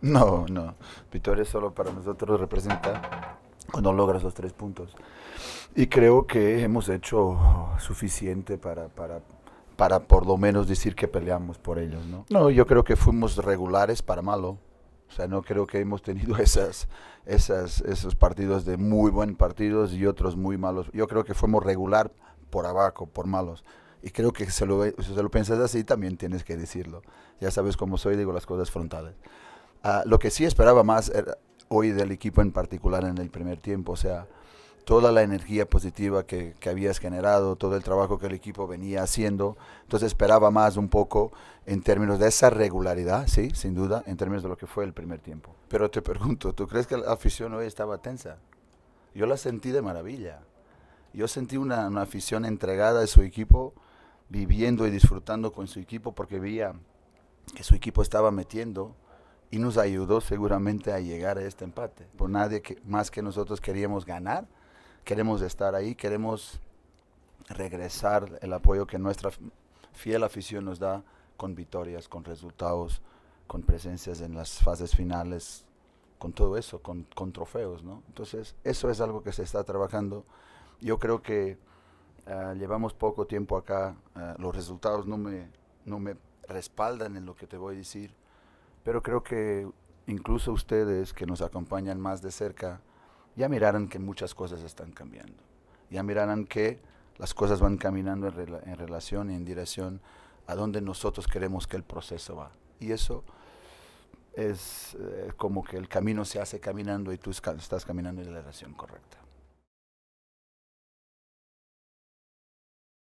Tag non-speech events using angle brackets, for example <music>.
<laughs> No, no. victoria solo para nosotros representa cuando logras los tres puntos. Y creo que hemos hecho suficiente para, para, por lo menos decir que peleamos por ellos, ¿no? No, yo creo que fuimos regulares para malo. O sea, no creo que hemos tenido <laughs> esas, esas, esos partidos de muy buen partidos y otros muy malos. Yo creo que fuimos regular por abajo, por malos. Y creo que se lo, si se lo piensas así, también tienes que decirlo. Ya sabes cómo soy, digo las cosas frontales. Ah, lo que sí esperaba más eh, hoy del equipo en particular en el primer tiempo, o sea, toda la energía positiva que, habías generado, todo el trabajo que el equipo venía haciendo. Entonces esperaba más un poco en términos de esa regularidad, sí, sin duda, en términos de lo que fue el primer tiempo. Pero te pregunto, ¿tú crees que la afición hoy estaba tensa? Yo la sentí de maravilla. Yo sentí una, una afición entregada a su equipo, viviendo y disfrutando con su equipo porque veía que su equipo estaba metiendo y nos ayudó seguramente a llegar a este empate. Por nadie que, más que nosotros queríamos ganar, queremos estar ahí, queremos regresar el apoyo que nuestra fiel afición nos da con victorias, con resultados, con presencias en las fases finales, con todo eso, con, trofeos, Entonces, eso es algo que se está trabajando. Yo creo que ah, llevamos poco tiempo acá, ah, los resultados no me, no me respaldan en lo que te voy a decir, pero creo que incluso ustedes que nos acompañan más de cerca, ya mirarán que muchas cosas están cambiando, ya mirarán que las cosas van caminando en, relación y en dirección a donde nosotros queremos que el proceso va. Y eso es eh, como que el camino se hace caminando y tú estás caminando en la dirección correcta.